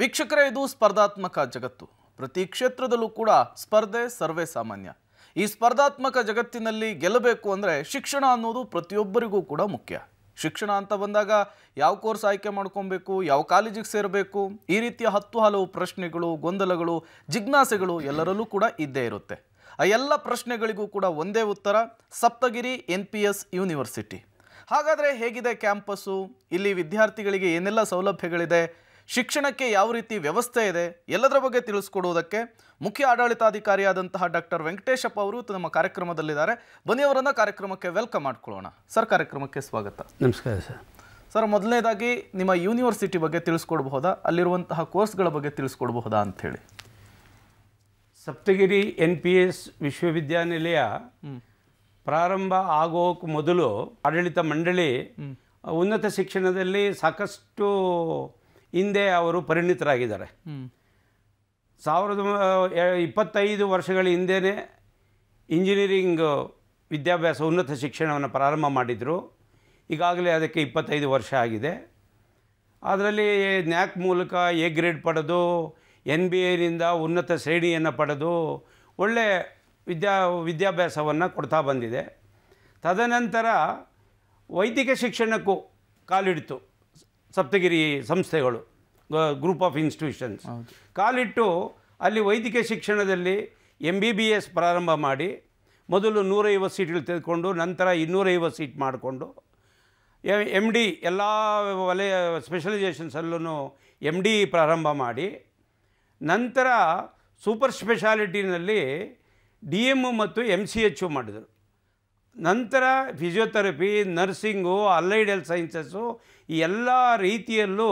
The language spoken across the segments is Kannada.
ವೀಕ್ಷಕರೇ ಇದು ಸ್ಪರ್ಧಾತ್ಮಕ ಜಗತ್ತು ಪ್ರತಿ ಕ್ಷೇತ್ರದಲ್ಲೂ ಕೂಡ ಸ್ಪರ್ಧೆ ಸರ್ವೇ ಸಾಮಾನ್ಯ ಈ ಸ್ಪರ್ಧಾತ್ಮಕ ಜಗತ್ತಿನಲ್ಲಿ ಗೆಲ್ಲಬೇಕು ಅಂದರೆ ಶಿಕ್ಷಣ ಅನ್ನೋದು ಪ್ರತಿಯೊಬ್ಬರಿಗೂ ಕೂಡ ಮುಖ್ಯ ಶಿಕ್ಷಣ ಅಂತ ಬಂದಾಗ ಯಾವ ಕೋರ್ಸ್ ಆಯ್ಕೆ ಮಾಡ್ಕೊಬೇಕು ಯಾವ ಕಾಲೇಜಿಗೆ ಸೇರಬೇಕು ಈ ರೀತಿಯ ಹತ್ತು ಹಲವು ಪ್ರಶ್ನೆಗಳು ಗೊಂದಲಗಳು ಜಿಜ್ಞಾಸೆಗಳು ಎಲ್ಲರಲ್ಲೂ ಕೂಡ ಇದ್ದೇ ಇರುತ್ತೆ ಆ ಎಲ್ಲ ಪ್ರಶ್ನೆಗಳಿಗೂ ಕೂಡ ಒಂದೇ ಉತ್ತರ Saptagiri N P S university ಹಾಗಾದರೆ ಹೇಗಿದೆ ಕ್ಯಾಂಪಸ್ಸು ಇಲ್ಲಿ ವಿದ್ಯಾರ್ಥಿಗಳಿಗೆ ಏನೆಲ್ಲ ಸೌಲಭ್ಯಗಳಿದೆ ಶಿಕ್ಷಣಕ್ಕೆ ಯಾವ ರೀತಿ ವ್ಯವಸ್ಥೆ ಇದೆ ಎಲ್ಲದರ ಬಗ್ಗೆ ತಿಳಿಸ್ಕೊಡುವುದಕ್ಕೆ ಮುಖ್ಯ ಆಡಳಿತಾಧಿಕಾರಿಯಾದಂತಹ ಡಾಕ್ಟರ್ ವೆಂಕಟೇಶಪ್ಪ ಅವರು ನಮ್ಮ ಕಾರ್ಯಕ್ರಮದಲ್ಲಿದ್ದಾರೆ ಬನ್ನಿ ಅವರನ್ನು ಕಾರ್ಯಕ್ರಮಕ್ಕೆ ವೆಲ್ಕಮ್ ಮಾಡ್ಕೊಳ್ಳೋಣ ಸರ್ ಕಾರ್ಯಕ್ರಮಕ್ಕೆ ಸ್ವಾಗತ ನಮಸ್ಕಾರ ಸರ್ ಸರ್ ಮೊದಲನೇದಾಗಿ ನಿಮ್ಮ ಯೂನಿವರ್ಸಿಟಿ ಬಗ್ಗೆ ತಿಳಿಸ್ಕೊಡ್ಬಹುದಾ ಅಲ್ಲಿರುವಂತಹ ಕೋರ್ಸ್ಗಳ ಬಗ್ಗೆ ತಿಳಿಸ್ಕೊಡ್ಬಹುದಾ ಅಂಥೇಳಿ ಸಪ್ತಗಿರಿ ಎನ್ ಪಿ ಎಸ್ ವಿಶ್ವವಿದ್ಯಾನಿಲಯ ಪ್ರಾರಂಭ ಆಗೋಕ್ಕೆ ಮೊದಲು ಆಡಳಿತ ಮಂಡಳಿ ಉನ್ನತ ಶಿಕ್ಷಣದಲ್ಲಿ ಸಾಕಷ್ಟು ಹಿಂದೆ ಅವರು ಪರಿಣಿತರಾಗಿದ್ದಾರೆ ಸಾವಿರದ ಇಪ್ಪತ್ತೈದು ವರ್ಷಗಳ ಹಿಂದೆಯೇ ಇಂಜಿನಿಯರಿಂಗ್ ವಿದ್ಯಾಭ್ಯಾಸ ಉನ್ನತ ಶಿಕ್ಷಣವನ್ನು ಪ್ರಾರಂಭ ಮಾಡಿದರು ಈಗಾಗಲೇ ಅದಕ್ಕೆ ಇಪ್ಪತ್ತೈದು ವರ್ಷ ಆಗಿದೆ ಅದರಲ್ಲಿ ನ್ಯಾಕ್ ಮೂಲಕ ಎ ಗ್ರೇಡ್ ಪಡೆದು ಎನ್ ಬಿ ಎನಿಂದ ಉನ್ನತ ಶ್ರೇಣಿಯನ್ನು ಪಡೆದು ಒಳ್ಳೆ ವಿದ್ಯಾ ವಿದ್ಯಾಭ್ಯಾಸವನ್ನು ಕೊಡ್ತಾ ಬಂದಿದೆ ತದನಂತರ ವೈದಿಕ ಶಿಕ್ಷಣಕ್ಕೂ ಕಾಲಿಡಿತು ಸಪ್ತಗಿರಿ ಸಂಸ್ಥೆಗಳು ಗ್ರೂಪ್ ಆಫ್ ಇನ್ಸ್ಟಿಟ್ಯೂಷನ್ಸ್ ಕಾಲಿಟ್ಟು ಅಲ್ಲಿ ವೈದ್ಯಕೀಯ ಶಿಕ್ಷಣದಲ್ಲಿ ಎಮ್ ಬಿ ಬಿ ಎಸ್ ಪ್ರಾರಂಭ ಮಾಡಿ ಮೊದಲು ನೂರೈವತ್ತು ಸೀಟ್ಗಳು ತೆಗೆದುಕೊಂಡು ನಂತರ ಇನ್ನೂರೈವತ್ತು ಸೀಟ್ ಮಾಡಿಕೊಂಡು ಎಮ್ ಡಿ ಎಲ್ಲ ವಲಯ ಸ್ಪೆಷಲೈಸೇಷನ್ಸಲ್ಲೂ ಎಮ್ ಡಿ ಪ್ರಾರಂಭ ಮಾಡಿ ನಂತರ ಸೂಪರ್ ಸ್ಪೆಷಾಲಿಟಿನಲ್ಲಿ ಡಿ ಎಮ್ ಮತ್ತು ಎಮ್ ಸಿ ಎಚ್ ಮಾಡಿದರು ನಂತರ physiotherapy nursing allied health sciences ಈ ಎಲ್ಲ ರೀತಿಯಲ್ಲೂ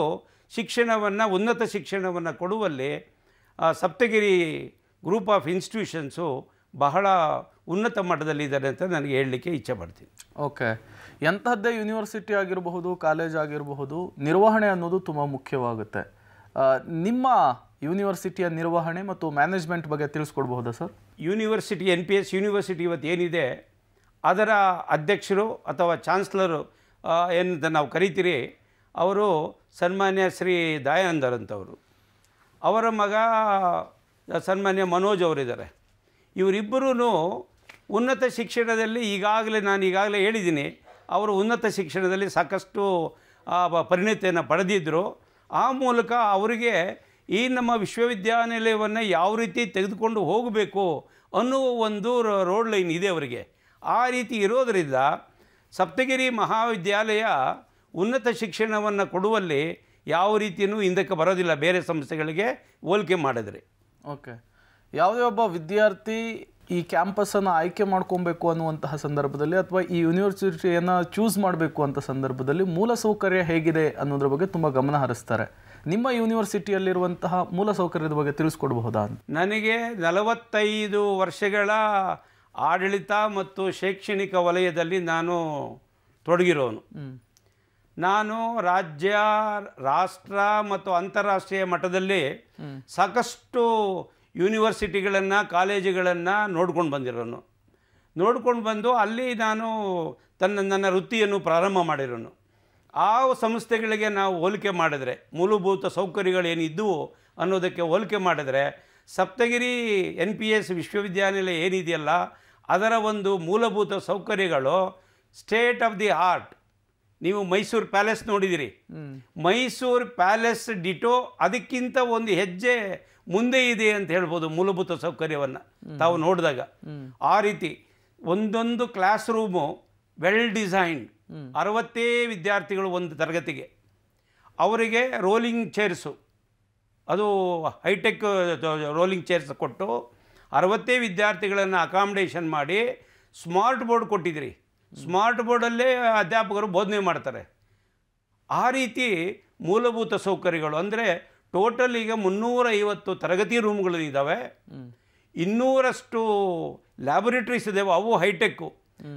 ಶಿಕ್ಷಣವನ್ನು ಉನ್ನತ ಶಿಕ್ಷಣವನ್ನು ಕೊಡುವಲ್ಲಿ ಸಪ್ತಗಿರಿ ಗ್ರೂಪ್ ಆಫ್ ಇನ್ಸ್ಟಿಟ್ಯೂಷನ್ಸು ಬಹಳ ಉನ್ನತ ಮಟ್ಟದಲ್ಲಿದ್ದಾರೆ ಅಂತ ನನಗೆ ಹೇಳಲಿಕ್ಕೆ ಇಚ್ಛೆ ಪಡ್ತೀನಿ ಓಕೆ ಎಂಥದ್ದೇ ಯೂನಿವರ್ಸಿಟಿ ಆಗಿರಬಹುದು ಕಾಲೇಜ್ ಆಗಿರಬಹುದು ನಿರ್ವಹಣೆ ಅನ್ನೋದು ತುಂಬ ಮುಖ್ಯವಾಗುತ್ತೆ ನಿಮ್ಮ ಯೂನಿವರ್ಸಿಟಿಯ ನಿರ್ವಹಣೆ ಮತ್ತು ಮ್ಯಾನೇಜ್ಮೆಂಟ್ ಬಗ್ಗೆ ತಿಳಿಸ್ಕೊಡ್ಬಹುದಾ sir university N P S university ಇವತ್ತು ಏನಿದೆ ಅದರ ಅಧ್ಯಕ್ಷರು ಅಥವಾ ಚಾನ್ಸ್ಲರು ಏನಂತ ನಾವು ಕರಿತೀರಿ ಅವರು ಸನ್ಮಾನ್ಯ ಶ್ರೀ ಅಂತವರು ಅವರ ಮಗ ಸನ್ಮಾನ್ಯ ಮನೋಜ್ ಅವರಿದ್ದಾರೆ ಇವರಿಬ್ಬರೂ ಉನ್ನತ ಶಿಕ್ಷಣದಲ್ಲಿ ಈಗಾಗಲೇ ನಾನು ಈಗಾಗಲೇ ಹೇಳಿದ್ದೀನಿ ಅವರು ಉನ್ನತ ಶಿಕ್ಷಣದಲ್ಲಿ ಸಾಕಷ್ಟು ಪರಿಣತಿಯನ್ನು ಪಡೆದಿದ್ದರು ಆ ಮೂಲಕ ಅವರಿಗೆ ಈ ನಮ್ಮ ವಿಶ್ವವಿದ್ಯಾನಿಲಯವನ್ನು ಯಾವ ರೀತಿ ತೆಗೆದುಕೊಂಡು ಹೋಗಬೇಕು ಅನ್ನುವ ಒಂದು ರೋಡ್ ಲೈನ್ ಇದೆ ಅವರಿಗೆ ಆ ರೀತಿ ಇರೋದರಿಂದ ಸಪ್ತಗಿರಿ ಮಹಾವಿದ್ಯಾಲಯ ಉನ್ನತ ಶಿಕ್ಷಣವನ್ನು ಕೊಡುವಲ್ಲಿ ಯಾವ ರೀತಿಯೂ ಹಿಂದಕ್ಕೆ ಬರೋದಿಲ್ಲ ಬೇರೆ ಸಂಸ್ಥೆಗಳಿಗೆ ಹೋಲಿಕೆ ಮಾಡಿದರೆ ಓಕೆ ಯಾವುದೇ ಒಬ್ಬ ವಿದ್ಯಾರ್ಥಿ ಈ ಕ್ಯಾಂಪಸನ್ನು ಆಯ್ಕೆ ಮಾಡ್ಕೊಬೇಕು ಅನ್ನುವಂತಹ ಸಂದರ್ಭದಲ್ಲಿ ಅಥವಾ ಈ ಯೂನಿವರ್ಸಿಟಿಯನ್ನು ಚೂಸ್ ಮಾಡಬೇಕು ಅಂತ ಸಂದರ್ಭದಲ್ಲಿ ಮೂಲ ಸೌಕರ್ಯ ಹೇಗಿದೆ ಅನ್ನೋದ್ರ ಬಗ್ಗೆ ತುಂಬ ಗಮನ ಹರಿಸ್ತಾರೆ ನಿಮ್ಮ ಯೂನಿವರ್ಸಿಟಿಯಲ್ಲಿರುವಂತಹ ಮೂಲ ಸೌಕರ್ಯದ ಬಗ್ಗೆ ತಿಳಿಸ್ಕೊಡ್ಬಹುದಾ ನನಗೆ ನಲವತ್ತೈದು ವರ್ಷಗಳ ಆಡಳಿತ ಮತ್ತು ಶೈಕ್ಷಣಿಕ ವಲಯದಲ್ಲಿ ನಾನು ತೊಡಗಿರೋನು ನಾನು ರಾಜ್ಯ ರಾಷ್ಟ್ರ ಮತ್ತು ಅಂತಾರಾಷ್ಟ್ರೀಯ ಮಟ್ಟದಲ್ಲಿ ಸಾಕಷ್ಟು ಯೂನಿವರ್ಸಿಟಿಗಳನ್ನು ಕಾಲೇಜುಗಳನ್ನು ನೋಡ್ಕೊಂಡು ಬಂದಿರೋನು ನೋಡ್ಕೊಂಡು ಬಂದು ಅಲ್ಲಿ ನಾನು ತನ್ನ ನನ್ನ ವೃತ್ತಿಯನ್ನು ಪ್ರಾರಂಭ ಮಾಡಿರೋನು ಆ ಸಂಸ್ಥೆಗಳಿಗೆ ನಾವು ಹೋಲಿಕೆ ಮಾಡಿದರೆ ಮೂಲಭೂತ ಸೌಕರ್ಯಗಳೇನಿದ್ದವು ಅನ್ನೋದಕ್ಕೆ ಹೋಲಿಕೆ ಮಾಡಿದರೆ ಸಪ್ತಗಿರಿ ಎನ್ ಪಿ ಎಸ್ ವಿಶ್ವವಿದ್ಯಾನಿಲಯ ಏನಿದೆಯಲ್ಲ ಅದರ ಒಂದು ಮೂಲಭೂತ ಸೌಕರ್ಯಗಳು ಸ್ಟೇಟ್ ಆಫ್ ದಿ ಆರ್ಟ್ ನೀವು ಮೈಸೂರು ಪ್ಯಾಲೇಸ್ ನೋಡಿದಿರಿ ಮೈಸೂರು ಪ್ಯಾಲೇಸ್ ಡಿಟೋ ಅದಕ್ಕಿಂತ ಒಂದು ಹೆಜ್ಜೆ ಮುಂದೆ ಇದೆ ಅಂತ ಹೇಳ್ಬೋದು ಮೂಲಭೂತ ಸೌಕರ್ಯವನ್ನು ತಾವು ನೋಡಿದಾಗ ಆ ರೀತಿ ಒಂದೊಂದು ಕ್ಲಾಸ್ ರೂಮು ವೆಲ್ ಡಿಸೈನ್ಡ್ ಅರವತ್ತೇ ವಿದ್ಯಾರ್ಥಿಗಳು ಒಂದು ತರಗತಿಗೆ ಅವರಿಗೆ ರೋಲಿಂಗ್ ಚೇರ್ಸು ಅದು ಹೈಟೆಕ್ ರೋಲಿಂಗ್ ಚೇರ್ಸ್ ಕೊಟ್ಟು ಅರವತ್ತೇ ವಿದ್ಯಾರ್ಥಿಗಳನ್ನು ಅಕಾಮಡೇಷನ್ ಮಾಡಿ ಸ್ಮಾರ್ಟ್ ಬೋರ್ಡ್ ಕೊಟ್ಟಿದ್ದೀರಿ ಸ್ಮಾರ್ಟ್ ಬೋರ್ಡಲ್ಲೇ ಅಧ್ಯಾಪಕರು ಬೋಧನೆ ಮಾಡ್ತಾರೆ ಆ ರೀತಿ ಮೂಲಭೂತ ಸೌಕರ್ಯಗಳು ಅಂದರೆ ಟೋಟಲ್ ಈಗ ಮುನ್ನೂರೈವತ್ತು ತರಗತಿ ರೂಮ್ಗಳು ಇದ್ದಾವೆ ಇನ್ನೂರಷ್ಟು ಲ್ಯಾಬೊರೇಟ್ರೀಸ್ ಇದ್ದಾವೆ ಅವು ಹೈಟೆಕ್ಕು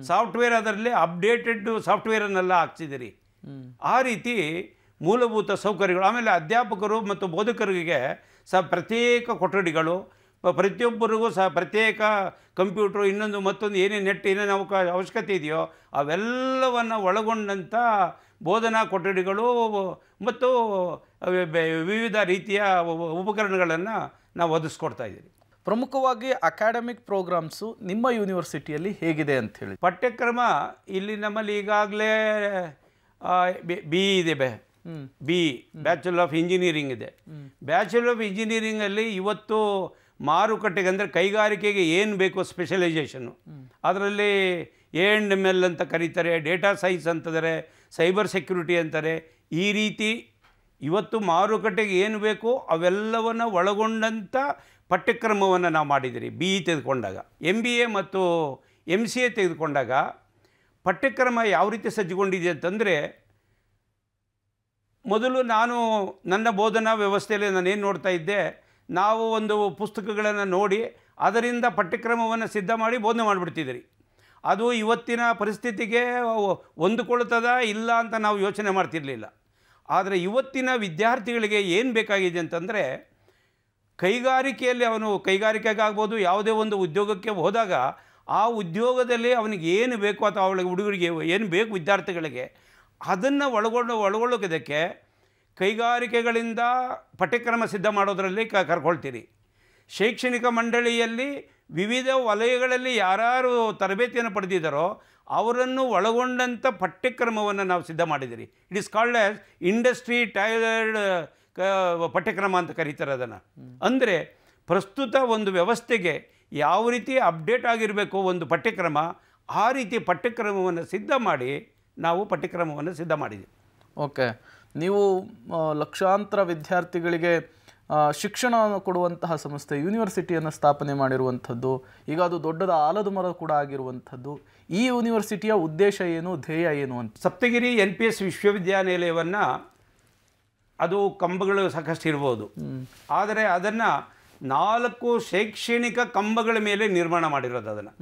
ಸಾಫ್ಟ್ವೇರ್ ಅದರಲ್ಲಿ ಅಪ್ಡೇಟೆಡ್ ಸಾಫ್ಟ್ವೇರನ್ನೆಲ್ಲ ಹಾಕ್ಸಿದ್ದೀರಿ ಆ ರೀತಿ ಮೂಲಭೂತ ಸೌಕರ್ಯಗಳು ಆಮೇಲೆ ಅಧ್ಯಾಪಕರು ಮತ್ತು ಬೋಧಕರಿಗೆ ಸಹ ಪ್ರತ್ಯೇಕ ಕೊಠಡಿಗಳು ಪ್ರತಿಯೊಬ್ಬರಿಗೂ ಸಹ ಪ್ರತ್ಯೇಕ ಕಂಪ್ಯೂಟ್ರು ಇನ್ನೊಂದು ಮತ್ತೊಂದು ಏನೇನು ನೆಟ್ ಏನೇನು ಅವಕಾಶ ಅವಶ್ಯಕತೆ ಇದೆಯೋ ಅವೆಲ್ಲವನ್ನು ಒಳಗೊಂಡಂಥ ಬೋಧನಾ ಕೊಠಡಿಗಳು ಮತ್ತು ವಿವಿಧ ರೀತಿಯ ಉಪಕರಣಗಳನ್ನು ನಾವು ಒದಗಿಸ್ಕೊಡ್ತಾ ಇದ್ದೀವಿ ಪ್ರಮುಖವಾಗಿ ಅಕಾಡೆಮಿಕ್ ಪ್ರೋಗ್ರಾಮ್ಸು ನಿಮ್ಮ ಯೂನಿವರ್ಸಿಟಿಯಲ್ಲಿ ಹೇಗಿದೆ ಅಂಥೇಳಿ ಪಠ್ಯಕ್ರಮ ಇಲ್ಲಿ ನಮ್ಮಲ್ಲಿ ಈಗಾಗಲೇ ಬಿ ಇದೆ ಬೆ ಬಿ ಬ್ಯಾಚುಲರ್ ಆಫ್ ಇಂಜಿನಿಯರಿಂಗ್ ಇದೆ ಬ್ಯಾಚುಲರ್ ಆಫ್ ಇಂಜಿನಿಯರಿಂಗಲ್ಲಿ ಇವತ್ತು ಮಾರುಕಟ್ಟೆಗೆ ಅಂದರೆ ಕೈಗಾರಿಕೆಗೆ ಏನು ಬೇಕೋ ಸ್ಪೆಷಲೈಸೇಷನು ಅದರಲ್ಲಿ ಎ ಎಂಡ್ ಎಮ್ ಎಲ್ ಅಂತ ಕರೀತಾರೆ ಡೇಟಾ ಸೈನ್ಸ್ ಅಂತಂದರೆ ಸೈಬರ್ ಸೆಕ್ಯೂರಿಟಿ ಅಂತಾರೆ ಈ ರೀತಿ ಇವತ್ತು ಮಾರುಕಟ್ಟೆಗೆ ಏನು ಬೇಕೋ ಅವೆಲ್ಲವನ್ನು ಒಳಗೊಂಡಂಥ ಪಠ್ಯಕ್ರಮವನ್ನು ನಾವು ಮಾಡಿದ್ದೀರಿ ಬಿ ಇ e ತೆಗೆದುಕೊಂಡಾಗ ಎಮ್ ಬಿ ಎ ಮತ್ತು ಎಮ್ ಸಿ ಎ ತೆಗೆದುಕೊಂಡಾಗ ಪಠ್ಯಕ್ರಮ ಯಾವ ರೀತಿ ಸಜ್ಜುಗೊಂಡಿದೆ ಅಂತಂದರೆ ಮೊದಲು ನಾನು ನನ್ನ ಬೋಧನಾ ವ್ಯವಸ್ಥೆಯಲ್ಲಿ ನಾನೇನು ನೋಡ್ತಾ ಇದ್ದೆ ನಾವು ಒಂದು ಪುಸ್ತಕಗಳನ್ನು ನೋಡಿ ಅದರಿಂದ ಪಠ್ಯಕ್ರಮವನ್ನು ಸಿದ್ಧ ಮಾಡಿ ಬೋಧನೆ ಮಾಡಿಬಿಡ್ತಿದ್ದೀರಿ ಅದು ಇವತ್ತಿನ ಪರಿಸ್ಥಿತಿಗೆ ಹೊಂದಿಕೊಳ್ತದ ಇಲ್ಲ ಅಂತ ನಾವು ಯೋಚನೆ ಮಾಡ್ತಿರಲಿಲ್ಲ ಆದರೆ ಇವತ್ತಿನ ವಿದ್ಯಾರ್ಥಿಗಳಿಗೆ ಏನು ಬೇಕಾಗಿದೆ ಅಂತಂದರೆ ಕೈಗಾರಿಕೆಯಲ್ಲಿ ಅವನು ಕೈಗಾರಿಕೆಗಾಗ್ಬೋದು ಯಾವುದೇ ಒಂದು ಉದ್ಯೋಗಕ್ಕೆ ಹೋದಾಗ ಆ ಉದ್ಯೋಗದಲ್ಲಿ ಅವನಿಗೆ ಏನು ಬೇಕು ಅಥವಾ ಅವಳಿಗೆ ಹುಡುಗರಿಗೆ ಏನು ಬೇಕು ವಿದ್ಯಾರ್ಥಿಗಳಿಗೆ ಅದನ್ನು ಒಳಗೊಂಡು ಒಳಗೊಳ್ಳೋದಕ್ಕೆ ಕೈಗಾರಿಕೆಗಳಿಂದ ಪಠ್ಯಕ್ರಮ ಸಿದ್ಧ ಮಾಡೋದರಲ್ಲಿ ಕ ಕರ್ಕೊಳ್ತೀರಿ ಶೈಕ್ಷಣಿಕ ಮಂಡಳಿಯಲ್ಲಿ ವಿವಿಧ ವಲಯಗಳಲ್ಲಿ ಯಾರು ತರಬೇತಿಯನ್ನು ಪಡೆದಿದ್ದಾರೋ ಅವರನ್ನು ಒಳಗೊಂಡಂಥ ಪಠ್ಯಕ್ರಮವನ್ನು ನಾವು ಸಿದ್ಧ ಮಾಡಿದ್ದೀರಿ it is called as industry tailored ಕ ಪಠ್ಯಕ್ರಮ ಅಂತ ಕರೀತಾರೆ ಅದನ್ನು ಅಂದರೆ ಪ್ರಸ್ತುತ ಒಂದು ವ್ಯವಸ್ಥೆಗೆ ಯಾವ ರೀತಿ ಅಪ್ಡೇಟ್ ಆಗಿರಬೇಕು ಒಂದು ಪಠ್ಯಕ್ರಮ ಆ ರೀತಿ ಪಠ್ಯಕ್ರಮವನ್ನು ಸಿದ್ಧ ಮಾಡಿ ನಾವು ಪಠ್ಯಕ್ರಮವನ್ನು ಸಿದ್ಧ ಮಾಡಿದ್ದೀವಿ ಓಕೆ ನೀವು ಲಕ್ಷಾಂತರ ವಿದ್ಯಾರ್ಥಿಗಳಿಗೆ ಶಿಕ್ಷಣವನ್ನು ಕೊಡುವಂತಹ ಸಂಸ್ಥೆ ಯೂನಿವರ್ಸಿಟಿಯನ್ನು ಸ್ಥಾಪನೆ ಮಾಡಿರುವಂಥದ್ದು ಈಗ ಅದು ದೊಡ್ಡದ ಆಲದ ಮರ ಕೂಡ ಆಗಿರುವಂಥದ್ದು ಈ ಯೂನಿವರ್ಸಿಟಿಯ ಉದ್ದೇಶ ಏನು ಧ್ಯೇಯ ಏನು ಅಂತ ಸಪ್ತಗಿರಿ ಎನ್ ಪಿ ಎಸ್ ವಿಶ್ವವಿದ್ಯಾನಿಲಯವನ್ನು ಅದು ಕಂಬಗಳು ಸಾಕಷ್ಟು ಇರ್ಬೋದು ಆದರೆ ಅದನ್ನು ನಾಲ್ಕು ಶೈಕ್ಷಣಿಕ ಕಂಬಗಳ ಮೇಲೆ ನಿರ್ಮಾಣ ಮಾಡಿರೋದು ಅದನ್ನು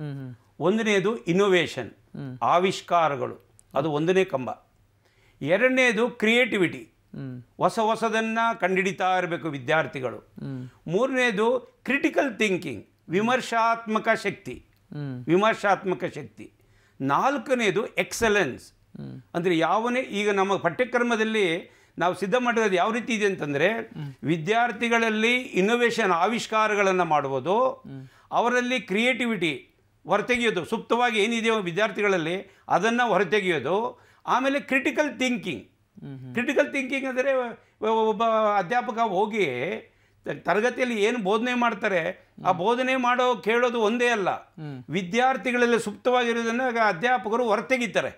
ಒಂದನೇದು ಇನ್ನೋವೇಷನ್ ಆವಿಷ್ಕಾರಗಳು ಅದು ಒಂದನೇ ಕಂಬ ಎರಡನೇದು ಕ್ರಿಯೇಟಿವಿಟಿ ಹೊಸ ಹೊಸದನ್ನು ಕಂಡುಹಿಡಿತಾ ಇರಬೇಕು ವಿದ್ಯಾರ್ಥಿಗಳು ಮೂರನೇದು ಕ್ರಿಟಿಕಲ್ ಥಿಂಕಿಂಗ್ ವಿಮರ್ಶಾತ್ಮಕ ಶಕ್ತಿ ವಿಮರ್ಶಾತ್ಮಕ ಶಕ್ತಿ ನಾಲ್ಕನೇದು ಎಕ್ಸಲೆನ್ಸ್ ಅಂದರೆ ಯಾವನೇ ಈಗ ನಮ್ಮ ಪಠ್ಯಕ್ರಮದಲ್ಲಿ ನಾವು ಸಿದ್ಧ ಮಾಡಿರೋದು ಯಾವ ರೀತಿ ಇದೆ ಅಂತಂದರೆ ವಿದ್ಯಾರ್ಥಿಗಳಲ್ಲಿ ಇನ್ನೋವೇಷನ್ ಆವಿಷ್ಕಾರಗಳನ್ನು ಮಾಡುವುದು ಅವರಲ್ಲಿ ಕ್ರಿಯೇಟಿವಿಟಿ ಹೊರತೆಗೆಯೋದು ಸುಪ್ತವಾಗಿ ಏನಿದೆಯೋ ವಿದ್ಯಾರ್ಥಿಗಳಲ್ಲಿ ಅದನ್ನು ಹೊರತೆಗೆಯೋದು ಆಮೇಲೆ ಕ್ರಿಟಿಕಲ್ ಥಿಂಕಿಂಗ್ ಕ್ರಿಟಿಕಲ್ ಥಿಂಕಿಂಗ್ ಅಂದರೆ ಒಬ್ಬ ಅಧ್ಯಾಪಕ ಹೋಗಿ ತರಗತಿಯಲ್ಲಿ ಏನು ಬೋಧನೆ ಮಾಡ್ತಾರೆ ಆ ಬೋಧನೆ ಮಾಡೋ ಕೇಳೋದು ಒಂದೇ ಅಲ್ಲ ವಿದ್ಯಾರ್ಥಿಗಳಲ್ಲಿ ಸುಪ್ತವಾಗಿರೋದನ್ನು ಅಧ್ಯಾಪಕರು ಹೊರತೆಗಿತಾರೆ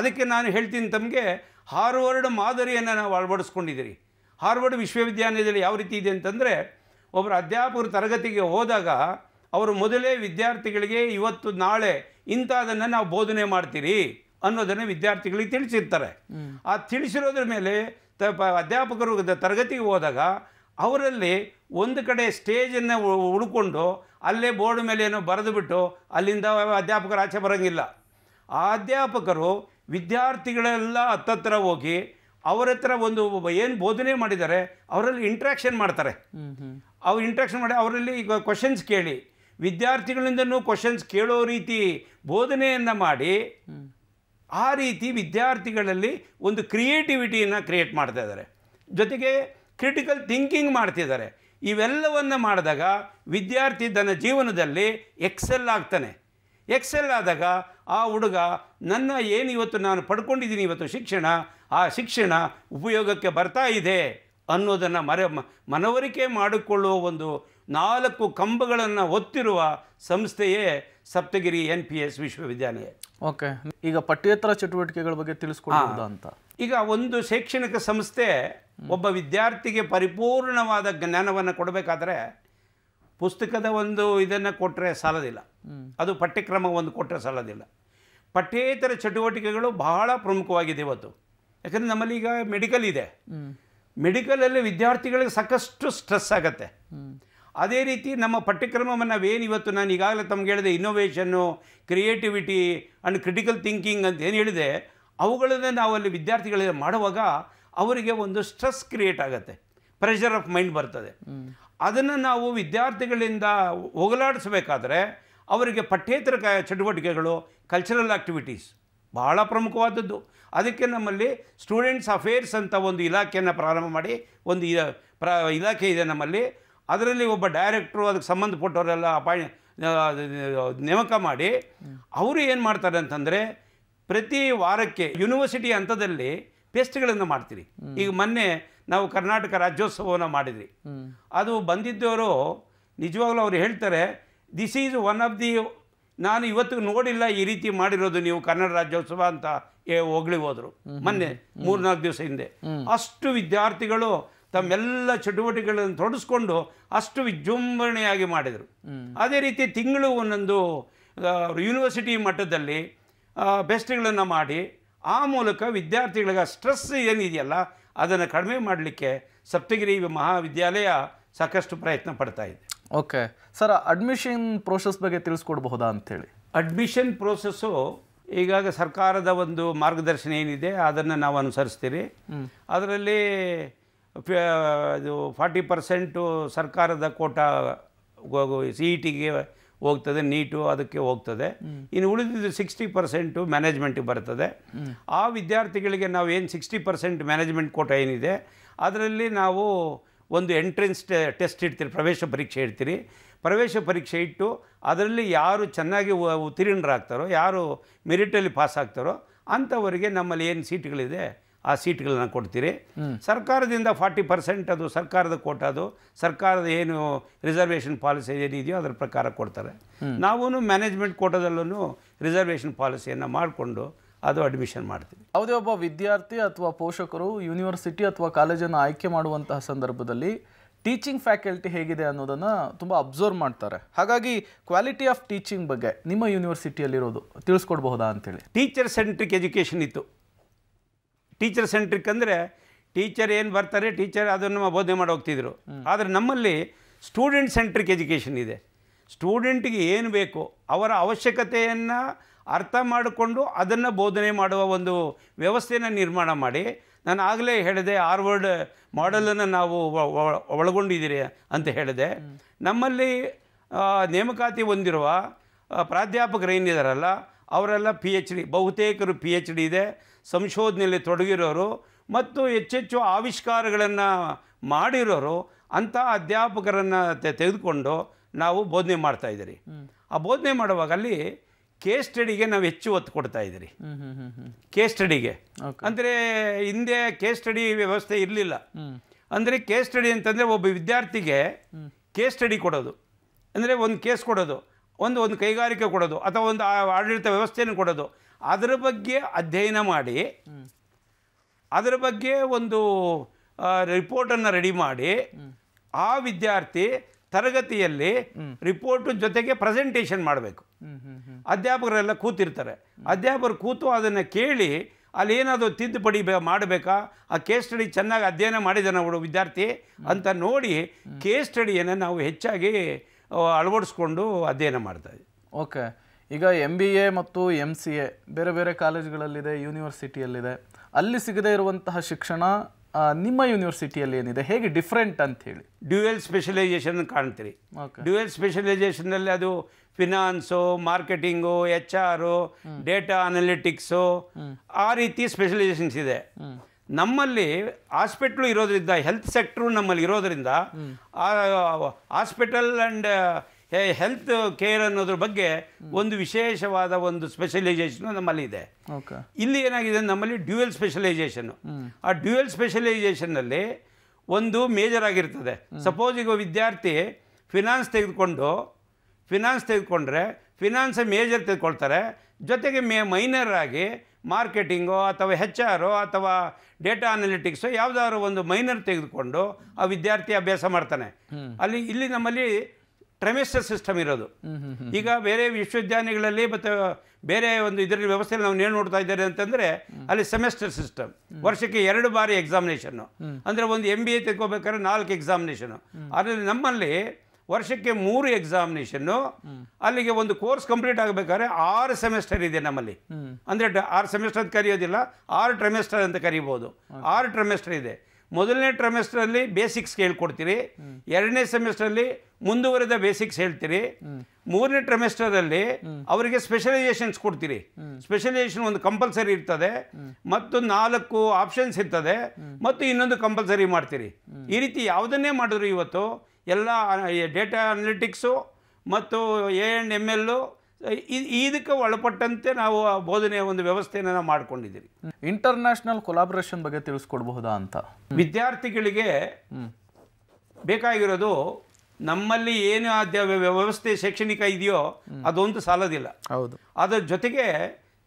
ಅದಕ್ಕೆ ನಾನು ಹೇಳ್ತೀನಿ ತಮಗೆ ಹಾರ್ವರ್ಡ್ ಮಾದರಿಯನ್ನು ನಾವು ಅಳವಡಿಸ್ಕೊಂಡಿದ್ದೀರಿ ಹಾರ್ವರ್ಡ್ ವಿಶ್ವವಿದ್ಯಾಲಯದಲ್ಲಿ ಯಾವ ರೀತಿ ಇದೆ ಅಂತಂದರೆ ಒಬ್ಬರು ಅಧ್ಯಾಪಕರು ತರಗತಿಗೆ ಹೋದಾಗ ಅವರು ಮೊದಲೇ ವಿದ್ಯಾರ್ಥಿಗಳಿಗೆ ಇವತ್ತು ನಾಳೆ ಇಂಥದನ್ನು ನಾವು ಬೋಧನೆ ಮಾಡ್ತೀರಿ ಅನ್ನೋದನ್ನು ವಿದ್ಯಾರ್ಥಿಗಳಿಗೆ ತಿಳಿಸಿರ್ತಾರೆ ಆ ತಿಳಿಸಿರೋದ್ರ ಮೇಲೆ ತ ಅಧ್ಯಾಪಕರು ತರಗತಿಗೆ ಹೋದಾಗ ಅವರಲ್ಲಿ ಒಂದು ಕಡೆ ಸ್ಟೇಜನ್ನು ಉಳ್ಕೊಂಡು ಅಲ್ಲೇ ಬೋರ್ಡ್ ಮೇಲೆ ಏನೋ ಬರೆದು ಬಿಟ್ಟು ಅಲ್ಲಿಂದ ಅಧ್ಯಾಪಕರು ಆಚೆ ಬರೋಂಗಿಲ್ಲ ಆ ಅಧ್ಯಾಪಕರು ವಿದ್ಯಾರ್ಥಿಗಳೆಲ್ಲ ಹತ್ತತ್ರ ಹೋಗಿ ಅವರ ಹತ್ರ ಒಂದು ಏನು ಬೋಧನೆ ಮಾಡಿದ್ದಾರೆ ಅವರಲ್ಲಿ ಇಂಟ್ರ್ಯಾಕ್ಷನ್ ಮಾಡ್ತಾರೆ ಅವ್ರು ಇಂಟ್ರ್ಯಾಕ್ಷನ್ ಮಾಡಿ ಅವರಲ್ಲಿ ಈಗ ಕ್ವಶನ್ಸ್ ಕೇಳಿ ವಿದ್ಯಾರ್ಥಿಗಳಿಂದನೂ ಕ್ವಶನ್ಸ್ ಕೇಳೋ ರೀತಿ ಬೋಧನೆಯನ್ನು ಮಾಡಿ ಆ ರೀತಿ ವಿದ್ಯಾರ್ಥಿಗಳಲ್ಲಿ ಒಂದು ಕ್ರಿಯೇಟಿವಿಟಿಯನ್ನು ಕ್ರಿಯೇಟ್ ಮಾಡ್ತಾ ಇದ್ದಾರೆ ಜೊತೆಗೆ ಕ್ರಿಟಿಕಲ್ ಥಿಂಕಿಂಗ್ ಮಾಡ್ತಿದ್ದಾರೆ ಇವೆಲ್ಲವನ್ನು ಮಾಡಿದಾಗ ವಿದ್ಯಾರ್ಥಿ ತನ್ನ ಜೀವನದಲ್ಲಿ ಎಕ್ಸೆಲ್ ಆಗ್ತಾನೆ ಎಕ್ಸೆಲ್ ಆದಾಗ ಆ ಹುಡುಗ ನನ್ನ ಏನು ಇವತ್ತು ನಾನು ಪಡ್ಕೊಂಡಿದ್ದೀನಿ ಇವತ್ತು ಶಿಕ್ಷಣ ಆ ಶಿಕ್ಷಣ ಉಪಯೋಗಕ್ಕೆ ಬರ್ತಾ ಇದೆ ಅನ್ನೋದನ್ನು ಮರೆ ಮನವರಿಕೆ ಮಾಡಿಕೊಳ್ಳುವ ಒಂದು ನಾಲ್ಕು ಕಂಬಗಳನ್ನು ಒತ್ತಿರುವ ಸಂಸ್ಥೆಯೇ ಸಪ್ತಗಿರಿ ಎನ್ ಪಿ ಎಸ್ ವಿಶ್ವವಿದ್ಯಾಲಯ ಓಕೆ ಈಗ ಪಠ್ಯೇತರ ಚಟುವಟಿಕೆಗಳ ಬಗ್ಗೆ ತಿಳಿಸ್ಕೊಡ್ಬೋದು ಅಂತ ಈಗ ಒಂದು ಶೈಕ್ಷಣಿಕ ಸಂಸ್ಥೆ ಒಬ್ಬ ವಿದ್ಯಾರ್ಥಿಗೆ ಪರಿಪೂರ್ಣವಾದ ಜ್ಞಾನವನ್ನು ಕೊಡಬೇಕಾದ್ರೆ ಪುಸ್ತಕದ ಒಂದು ಇದನ್ನು ಕೊಟ್ಟರೆ ಸಾಲದಿಲ್ಲ ಅದು ಪಠ್ಯಕ್ರಮ ಒಂದು ಕೊಟ್ಟರೆ ಸಾಲದಿಲ್ಲ ಪಠ್ಯೇತರ ಚಟುವಟಿಕೆಗಳು ಬಹಳ ಪ್ರಮುಖವಾಗಿದೆ ಇವತ್ತು ಯಾಕಂದರೆ ನಮ್ಮಲ್ಲಿ ಈಗ ಮೆಡಿಕಲ್ ಇದೆ ಮೆಡಿಕಲಲ್ಲಿ ವಿದ್ಯಾರ್ಥಿಗಳಿಗೆ ಸಾಕಷ್ಟು ಸ್ಟ್ರೆಸ್ ಆಗುತ್ತೆ ಅದೇ ರೀತಿ ನಮ್ಮ ಪಠ್ಯಕ್ರಮವನ್ನು ಏನು ಇವತ್ತು ನಾನು ಈಗಾಗಲೇ ತಮ್ಗೆ ಹೇಳಿದೆ innovation creativity and critical thinking ಅಂತ ಏನು ಹೇಳಿದೆ ಅವುಗಳನ್ನು ನಾವು ಅಲ್ಲಿ ವಿದ್ಯಾರ್ಥಿಗಳಿಗೆ ಮಾಡುವಾಗ ಅವರಿಗೆ ಒಂದು ಸ್ಟ್ರೆಸ್ ಕ್ರಿಯೇಟ್ ಆಗುತ್ತೆ ಪ್ರೆಷರ್ ಆಫ್ ಮೈಂಡ್ ಬರ್ತದೆ ಅದನ್ನು ನಾವು ವಿದ್ಯಾರ್ಥಿಗಳಿಂದ ಹೋಗಲಾಡಿಸಬೇಕಾದ್ರೆ ಅವರಿಗೆ ಪಠ್ಯೇತರ ಕ ಚಟುವಟಿಕೆಗಳು ಕಲ್ಚರಲ್ ಆ್ಯಕ್ಟಿವಿಟೀಸ್ ಬಹಳ ಪ್ರಮುಖವಾದದ್ದು ಅದಕ್ಕೆ ನಮ್ಮಲ್ಲಿ ಸ್ಟೂಡೆಂಟ್ಸ್ ಅಫೇರ್ಸ್ ಅಂತ ಒಂದು ಇಲಾಖೆಯನ್ನು ಪ್ರಾರಂಭ ಮಾಡಿ ಒಂದು ಪ್ರ ಇಲಾಖೆ ಇದೆ ನಮ್ಮಲ್ಲಿ ಅದರಲ್ಲಿ ಒಬ್ಬ ಡೈರೆಕ್ಟ್ರು ಅದಕ್ಕೆ ಸಂಬಂಧಪಟ್ಟವರೆಲ್ಲ ಅಪಾಯ ನೇಮಕ ಮಾಡಿ ಅವರು ಏನು ಮಾಡ್ತಾರೆ ಅಂತಂದರೆ ಪ್ರತಿ ವಾರಕ್ಕೆ ಯೂನಿವರ್ಸಿಟಿ ಹಂತದಲ್ಲಿ ಟೆಸ್ಟ್ಗಳನ್ನು ಮಾಡ್ತೀರಿ ಈಗ ಮೊನ್ನೆ ನಾವು ಕರ್ನಾಟಕ ರಾಜ್ಯೋತ್ಸವವನ್ನು ಮಾಡಿದ್ರಿ ಅದು ಬಂದಿದ್ದವರು ನಿಜವಾಗ್ಲೂ ಅವ್ರು ಹೇಳ್ತಾರೆ this is one of the ನಾನು ಇವತ್ತು ನೋಡಿಲ್ಲ ಈ ರೀತಿ ಮಾಡಿರೋದು ನೀವು ಕನ್ನಡ ರಾಜ್ಯೋತ್ಸವ ಅಂತ ಹೊಗಳಿ ಹೋದರು ಮೊನ್ನೆ ಮೂರ್ನಾಲ್ಕು ದಿವಸ ಹಿಂದೆ ಅಷ್ಟು ವಿದ್ಯಾರ್ಥಿಗಳು ತಮ್ಮೆಲ್ಲ ಚಟುವಟಿಕೆಗಳನ್ನು ತೊಡಸ್ಕೊಂಡು ಅಷ್ಟು ವಿಜೃಂಭಣೆಯಾಗಿ ಮಾಡಿದರು ಅದೇ ರೀತಿ ತಿಂಗಳು ಒಂದೊಂದು ಯೂನಿವರ್ಸಿಟಿ ಮಟ್ಟದಲ್ಲಿ ಬೆಸ್ಟ್ಗಳನ್ನು ಮಾಡಿ ಆ ಮೂಲಕ ವಿದ್ಯಾರ್ಥಿಗಳಿಗೆ ಸ್ಟ್ರೆಸ್ ಏನಿದೆಯಲ್ಲ ಅದನ್ನು ಕಡಿಮೆ ಮಾಡಲಿಕ್ಕೆ ಸಪ್ತಗಿರಿ ಮಹಾವಿದ್ಯಾಲಯ ಸಾಕಷ್ಟು ಪ್ರಯತ್ನ ಪಡ್ತಾ ಇದೆ ಓಕೆ ಸರ್ ಅಡ್ಮಿಷನ್ ಪ್ರೋಸೆಸ್ ಬಗ್ಗೆ ತಿಳಿಸ್ಕೊಡ್ಬಹುದಾ ಅಂಥೇಳಿ ಅಡ್ಮಿಷನ್ ಪ್ರೋಸೆಸ್ಸು ಈಗಾಗ ಸರ್ಕಾರದ ಒಂದು ಮಾರ್ಗದರ್ಶನ ಏನಿದೆ ಅದನ್ನು ನಾವು ಅನುಸರಿಸ್ತೀರಿ ಅದರಲ್ಲಿ ಇದು ಫಾರ್ಟಿ ಪರ್ಸೆಂಟು ಸರ್ಕಾರದ ಕೋಟಾ ಸಿ ಇ ಟಿಗೆ e ಹೋಗ್ತದೆ ನೀಟು ಅದಕ್ಕೆ ಹೋಗ್ತದೆ ಇನ್ನು ಉಳಿದಿದ್ದು ಸಿಕ್ಸ್ಟಿ ಪರ್ಸೆಂಟು ಮ್ಯಾನೇಜ್ಮೆಂಟಿಗೆ ಬರ್ತದೆ ಆ ವಿದ್ಯಾರ್ಥಿಗಳಿಗೆ ನಾವು ಏನು ಸಿಕ್ಸ್ಟಿ ಪರ್ಸೆಂಟ್ ಮ್ಯಾನೇಜ್ಮೆಂಟ್ ಕೋಟ ಏನಿದೆ ಅದರಲ್ಲಿ ನಾವು ಒಂದು ಎಂಟ್ರೆನ್ಸ್ ಟೆಸ್ಟ್ ಇಡ್ತೀರಿ ಪ್ರವೇಶ ಪರೀಕ್ಷೆ ಇಡ್ತೀರಿ ಪ್ರವೇಶ ಪರೀಕ್ಷೆ ಇಟ್ಟು ಅದರಲ್ಲಿ ಯಾರು ಚೆನ್ನಾಗಿ ಉತ್ತೀರ್ಣರಾಗ್ತಾರೋ ಯಾರು ಮೆರಿಟಲ್ಲಿ ಪಾಸ್ ಆಗ್ತಾರೋ ಅಂಥವರಿಗೆ ನಮ್ಮಲ್ಲಿ ಏನು ಸೀಟ್ಗಳಿದೆ ಆ ಸೀಟ್ಗಳನ್ನ ಕೊಡ್ತೀರಿ ಸರ್ಕಾರದಿಂದ ಫಾರ್ಟಿ ಪರ್ಸೆಂಟ್ ಅದು ಸರ್ಕಾರದ ಕೋಟ ಅದು ಸರ್ಕಾರದ ಏನು ರಿಸರ್ವೇಷನ್ ಪಾಲಿಸಿ ಏನಿದೆಯೋ ಅದರ ಪ್ರಕಾರ ಕೊಡ್ತಾರೆ ನಾವೂ ಮ್ಯಾನೇಜ್ಮೆಂಟ್ ಕೋಟದಲ್ಲೂ ರಿಸರ್ವೇಷನ್ ಪಾಲಿಸಿಯನ್ನು ಮಾಡಿಕೊಂಡು ಅದು ಅಡ್ಮಿಷನ್ ಮಾಡ್ತೀವಿ ಯಾವುದೇ ಒಬ್ಬ ವಿದ್ಯಾರ್ಥಿ ಅಥವಾ ಪೋಷಕರು ಯೂನಿವರ್ಸಿಟಿ ಅಥವಾ ಕಾಲೇಜನ್ನು ಆಯ್ಕೆ ಮಾಡುವಂತಹ ಸಂದರ್ಭದಲ್ಲಿ ಟೀಚಿಂಗ್ ಫ್ಯಾಕಲ್ಟಿ ಹೇಗಿದೆ ಅನ್ನೋದನ್ನು ತುಂಬ ಅಬ್ಸರ್ವ್ ಮಾಡ್ತಾರೆ ಹಾಗಾಗಿ ಕ್ವಾಲಿಟಿ ಆಫ್ ಟೀಚಿಂಗ್ ಬಗ್ಗೆ ನಿಮ್ಮ ಯೂನಿವರ್ಸಿಟಿಯಲ್ಲಿರೋದು ತಿಳಿಸ್ಕೊಡ್ಬಹುದಾ ಅಂತೇಳಿ ಟೀಚರ್ ಸೆಂಟ್ರಿಕ್ ಎಜುಕೇಷನ್ ಇತ್ತು ಟೀಚರ್ ಸೆಂಟ್ರಿಕ್ ಅಂದರೆ ಟೀಚರ್ ಏನು ಬರ್ತಾರೆ ಟೀಚರ್ ಅದನ್ನು ಬೋಧನೆ ಮಾಡಿ ಹೋಗ್ತಿದ್ರು ಆದರೆ ನಮ್ಮಲ್ಲಿ ಸ್ಟೂಡೆಂಟ್ ಸೆಂಟ್ರಿಕ್ ಎಜುಕೇಷನ್ ಇದೆ ಸ್ಟೂಡೆಂಟಿಗೆ ಏನು ಬೇಕು ಅವರ ಅವಶ್ಯಕತೆಯನ್ನು ಅರ್ಥ ಮಾಡಿಕೊಂಡು ಅದನ್ನು ಬೋಧನೆ ಮಾಡುವ ಒಂದು ವ್ಯವಸ್ಥೆಯನ್ನು ನಿರ್ಮಾಣ ಮಾಡಿ ನಾನು ಆಗಲೇ ಹೇಳಿದೆ ಆರ್ವರ್ಡ್ ಮಾಡೆಲನ್ನು ನಾವು ಒಳಗೊಂಡಿದ್ದೀರಿ ಅಂತ ಹೇಳಿದೆ ನಮ್ಮಲ್ಲಿ ನೇಮಕಾತಿ ಹೊಂದಿರುವ ಪ್ರಾಧ್ಯಾಪಕರು ಏನಿದಾರಲ್ಲ ಅವರೆಲ್ಲ ಪಿ ಎಚ್ ಡಿ ಬಹುತೇಕರು ಪಿ ಎಚ್ ಡಿ ಇದೆ ಸಂಶೋಧನೆಯಲ್ಲಿ ತೊಡಗಿರೋರು ಮತ್ತು ಹೆಚ್ಚೆಚ್ಚು ಆವಿಷ್ಕಾರಗಳನ್ನು ಮಾಡಿರೋರು ಅಂಥ ಅಧ್ಯಾಪಕರನ್ನು ತೆಗೆದುಕೊಂಡು ನಾವು ಬೋಧನೆ ಮಾಡ್ತಾಯಿದ್ದೀರಿ ಆ ಬೋಧನೆ ಮಾಡುವಾಗ ಅಲ್ಲಿ ಕೇಸ್ ಸ್ಟಡಿಗೆ ನಾವು ಹೆಚ್ಚು ಒತ್ತು ಕೊಡ್ತಾ ಇದ್ದೀರಿ ಕೇಸ್ ಸ್ಟಡಿಗೆ ಅಂದರೆ ಹಿಂದೆ ಕೇಸ್ ಸ್ಟಡಿ ವ್ಯವಸ್ಥೆ ಇರಲಿಲ್ಲ ಅಂದರೆ ಕೇಸ್ ಸ್ಟಡಿ ಅಂತಂದರೆ ಒಬ್ಬ ವಿದ್ಯಾರ್ಥಿಗೆ ಕೇಸ್ ಸ್ಟಡಿ ಕೊಡೋದು ಅಂದರೆ ಒಂದು ಕೇಸ್ ಕೊಡೋದು ಒಂದು ಒಂದು ಕೈಗಾರಿಕೆ ಕೊಡೋದು ಅಥವಾ ಒಂದು ಆಡಳಿತ ವ್ಯವಸ್ಥೆಯನ್ನು ಕೊಡೋದು ಅದರ ಬಗ್ಗೆ ಅಧ್ಯಯನ ಮಾಡಿ ಅದರ ಬಗ್ಗೆ ಒಂದು ರಿಪೋರ್ಟನ್ನು ರೆಡಿ ಮಾಡಿ ಆ ವಿದ್ಯಾರ್ಥಿ ತರಗತಿಯಲ್ಲಿ ರಿಪೋರ್ಟ್ ಜೊತೆಗೆ ಪ್ರೆಸೆಂಟೇಷನ್ ಮಾಡಬೇಕು ಅಧ್ಯಾಪಕರೆಲ್ಲ ಕೂತಿರ್ತಾರೆ ಅಧ್ಯಾಪಕರು ಕೂತು ಅದನ್ನು ಕೇಳಿ ಅಲ್ಲಿ ಏನಾದರೂ ತಿದ್ದುಪಡಿ ಮಾಡಬೇಕಾ ಆ ಕೇಸ್ ಸ್ಟಡಿ ಚೆನ್ನಾಗಿ ಅಧ್ಯಯನ ಮಾಡಿದ ನಾವು ವಿದ್ಯಾರ್ಥಿ ಅಂತ ನೋಡಿ ಕೇಸ್ ಸ್ಟಡಿಯನ್ನು ನಾವು ಹೆಚ್ಚಾಗಿ ಅಳವಡಿಸ್ಕೊಂಡು ಅಧ್ಯಯನ ಮಾಡ್ತಾ ಇದ್ದೀವಿ ಓಕೆ ಈಗ ಎಮ್ ಬಿ ಎ ಮತ್ತು ಎಮ್ ಸಿ ಎ ಬೇರೆ ಬೇರೆ ಕಾಲೇಜುಗಳಲ್ಲಿದೆ ಯೂನಿವರ್ಸಿಟಿಯಲ್ಲಿದೆ ಅಲ್ಲಿ ಸಿಗದೇ ಇರುವಂತಹ ಶಿಕ್ಷಣ ನಿಮ್ಮ ಯೂನಿವರ್ಸಿಟಿಯಲ್ಲಿ ಏನಿದೆ ಹೇಗೆ ಡಿಫ್ರೆಂಟ್ ಅಂತ ಹೇಳಿ ಡ್ಯೂಯಲ್ ಸ್ಪೆಷಲೈಸೇಷನ್ ಕಾಣ್ತೀರಿ ಡ್ಯೂಯಲ್ ಸ್ಪೆಷಲೈಸೇಷನಲ್ಲಿ ಅದು finance marketing H R data analytics ಆ ರೀತಿ ಸ್ಪೆಷಲೈಸೇಷನ್ಸ್ ಇದೆ ನಮ್ಮಲ್ಲಿ ಹಾಸ್ಪಿಟ್ಲು ಇರೋದ್ರಿಂದ ಹೆಲ್ತ್ ಸೆಕ್ಟ್ರು ನಮ್ಮಲ್ಲಿ ಇರೋದರಿಂದ ಹಾಸ್ಪಿಟಲ್ ಆ್ಯಂಡ್ ಹೆಲ್ತ್ ಕೇರ್ ಅನ್ನೋದ್ರ ಬಗ್ಗೆ ಒಂದು ವಿಶೇಷವಾದ ಒಂದು ಸ್ಪೆಷಲೈಸೇಷನ್ ನಮ್ಮಲ್ಲಿ ಇದೆ ಇಲ್ಲಿ ಏನಾಗಿದೆ ನಮ್ಮಲ್ಲಿ ಡ್ಯೂಯಲ್ ಸ್ಪೆಷಲೈಸೇಷನ್ನು ಆ ಡ್ಯೂಯಲ್ ಸ್ಪೆಷಲೈಸೇಷನ್ನಲ್ಲಿ ಒಂದು ಮೇಜರ್ ಆಗಿರ್ತದೆ ಸಪೋಸ್ ಈಗ ವಿದ್ಯಾರ್ಥಿ ಫಿನಾನ್ಸ್ ತೆಗೆದುಕೊಂಡು ಫಿನಾನ್ಸ್ ತೆಗೆದುಕೊಂಡ್ರೆ ಫಿನಾನ್ಸ್ ಮೇಜರ್ ತೆಗೆದುಕೊಳ್ತಾರೆ ಜೊತೆಗೆ ಮೇ ಮೈನರ್ ಆಗಿ ಮಾರ್ಕೆಟಿಂಗು ಅಥವಾ ಹೆಚ್ ಆರೋ ಅಥವಾ ಡೇಟಾ ಅನಾಲಿಟಿಕ್ಸು ಯಾವುದಾದ್ರು ಒಂದು ಮೈನರ್ ತೆಗೆದುಕೊಂಡು ಆ ವಿದ್ಯಾರ್ಥಿ ಅಭ್ಯಾಸ ಮಾಡ್ತಾನೆ ಅಲ್ಲಿ ಇಲ್ಲಿ ನಮ್ಮಲ್ಲಿ ಟ್ರೈಮೆಸ್ಟರ್ ಸಿಸ್ಟಮ್ ಇರೋದು ಈಗ ಬೇರೆ ವಿಶ್ವವಿದ್ಯಾಲಯಗಳಲ್ಲಿ ಮತ್ತು ಬೇರೆ ಒಂದು ಇದರಲ್ಲಿ ವ್ಯವಸ್ಥೆಯಲ್ಲಿ ನಾವು ಏನು ನೋಡ್ತಾ ಇದ್ದಾರೆ ಅಂತಂದರೆ ಅಲ್ಲಿ ಸೆಮೆಸ್ಟರ್ ಸಿಸ್ಟಮ್ ವರ್ಷಕ್ಕೆ ಎರಡು ಬಾರಿ ಎಕ್ಸಾಮಿನೇಷನ್ನು ಅಂದರೆ ಒಂದು ಎಮ್ ಬಿ ಎ ತೆಗೋಬೇಕಾದ್ರೆ ನಾಲ್ಕು ಎಕ್ಸಾಮಿನೇಷನ್ನು ಆದರೆ ನಮ್ಮಲ್ಲಿ ವರ್ಷಕ್ಕೆ ಮೂರು ಎಕ್ಸಾಮಿನೇಷನ್ನು ಅಲ್ಲಿಗೆ ಒಂದು ಕೋರ್ಸ್ ಕಂಪ್ಲೀಟ್ ಆಗಬೇಕಾದ್ರೆ ಆರು ಸೆಮಿಸ್ಟರ್ ಇದೆ ನಮ್ಮಲ್ಲಿ ಅಂದರೆ ಆರು ಸೆಮಿಸ್ಟರ್ ಅಂತ ಕರೆಯೋದಿಲ್ಲ ಆರು ಟ್ರೆಮಿಸ್ಟರ್ ಅಂತ ಕರಿಬೋದು ಆರು ಟ್ರೆಮಿಸ್ಟರ್ ಇದೆ ಮೊದಲನೇ ಅಲ್ಲಿ ಬೇಸಿಕ್ಸ್ ಹೇಳ್ಕೊಡ್ತೀರಿ ಎರಡನೇ ಸೆಮಿಸ್ಟ್ರಲ್ಲಿ ಮುಂದುವರೆದ ಬೇಸಿಕ್ಸ್ ಹೇಳ್ತೀರಿ ಮೂರನೇ ಅಲ್ಲಿ ಅವರಿಗೆ ಸ್ಪೆಷಲೈಸೇಷನ್ಸ್ ಕೊಡ್ತೀರಿ ಸ್ಪೆಷಲೈಸೇಷನ್ ಒಂದು ಕಂಪಲ್ಸರಿ ಇರ್ತದೆ ಮತ್ತು ನಾಲ್ಕು ಆಪ್ಷನ್ಸ್ ಇರ್ತದೆ ಮತ್ತು ಇನ್ನೊಂದು ಕಂಪಲ್ಸರಿ ಮಾಡ್ತೀರಿ ಈ ರೀತಿ ಯಾವುದನ್ನೇ ಮಾಡಿದ್ರು ಇವತ್ತು ಎಲ್ಲ ಡೇಟಾ ಅನಲಿಟಿಕ್ಸು ಮತ್ತು ಎ ಎಂಡ್ ಎಮ್ ಎಲ್ಲು ಇದಕ್ಕೆ ಒಳಪಟ್ಟಂತೆ ನಾವು ಆ ಬೋಧನೆಯ ಒಂದು ವ್ಯವಸ್ಥೆಯನ್ನು ನಾವು ಮಾಡ್ಕೊಂಡಿದ್ದೀವಿ ಇಂಟರ್ನ್ಯಾಷನಲ್ ಕೊಲಾಬ್ರೇಷನ್ ಬಗ್ಗೆ ತಿಳಿಸ್ಕೊಡ್ಬಹುದಾ ಅಂತ ವಿದ್ಯಾರ್ಥಿಗಳಿಗೆ ಬೇಕಾಗಿರೋದು ನಮ್ಮಲ್ಲಿ ಏನು ವ್ಯವಸ್ಥೆ ಶೈಕ್ಷಣಿಕ ಇದೆಯೋ ಅದೊಂದು ಸಾಲದಿಲ್ಲ ಹೌದು ಅದರ ಜೊತೆಗೆ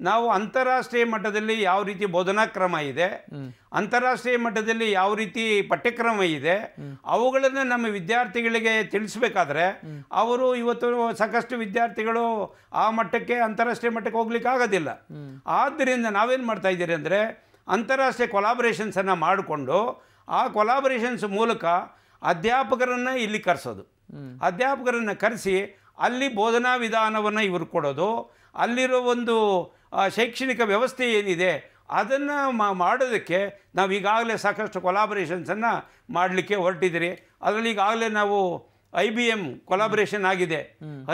ನಾವು ಅಂತಾರಾಷ್ಟ್ರೀಯ ಮಟ್ಟದಲ್ಲಿ ಯಾವ ರೀತಿ ಬೋಧನಾ ಕ್ರಮ ಇದೆ ಅಂತಾರಾಷ್ಟ್ರೀಯ ಮಟ್ಟದಲ್ಲಿ ಯಾವ ರೀತಿ ಪಠ್ಯಕ್ರಮ ಇದೆ ಅವುಗಳನ್ನು ನಮ್ಮ ವಿದ್ಯಾರ್ಥಿಗಳಿಗೆ ತಿಳಿಸ್ಬೇಕಾದ್ರೆ ಅವರು ಇವತ್ತು ಸಾಕಷ್ಟು ವಿದ್ಯಾರ್ಥಿಗಳು ಆ ಮಟ್ಟಕ್ಕೆ ಅಂತಾರಾಷ್ಟ್ರೀಯ ಮಟ್ಟಕ್ಕೆ ಹೋಗ್ಲಿಕ್ಕೆ ಆಗೋದಿಲ್ಲ ಆದ್ದರಿಂದ ನಾವೇನು ಮಾಡ್ತಾ ಇದ್ದೀರಿ ಅಂದರೆ ಅಂತಾರಾಷ್ಟ್ರೀಯ ಕೊಲಾಬರೇಷನ್ಸನ್ನು ಮಾಡಿಕೊಂಡು ಆ ಕೊಲಾಬ್ರೇಷನ್ಸ್ ಮೂಲಕ ಅಧ್ಯಾಪಕರನ್ನು ಇಲ್ಲಿ ಕರೆಸೋದು ಅಧ್ಯಾಪಕರನ್ನು ಕರೆಸಿ ಅಲ್ಲಿ ಬೋಧನಾ ವಿಧಾನವನ್ನು ಇವರು ಕೊಡೋದು ಅಲ್ಲಿರೋ ಒಂದು ಶೈಕ್ಷಣಿಕ ವ್ಯವಸ್ಥೆ ಏನಿದೆ ಅದನ್ನು ಮಾಡೋದಕ್ಕೆ ನಾವು ಈಗಾಗಲೇ ಸಾಕಷ್ಟು ಕೊಲಾಬ್ರೇಷನ್ಸನ್ನು ಮಾಡಲಿಕ್ಕೆ ಹೊರಟಿದಿರಿ ಅದರಲ್ಲಿ ಈಗಾಗಲೇ ನಾವು ಐ ಬಿ ಎಮ್ ಕೊಲಾಬ್ರೇಷನ್ ಆಗಿದೆ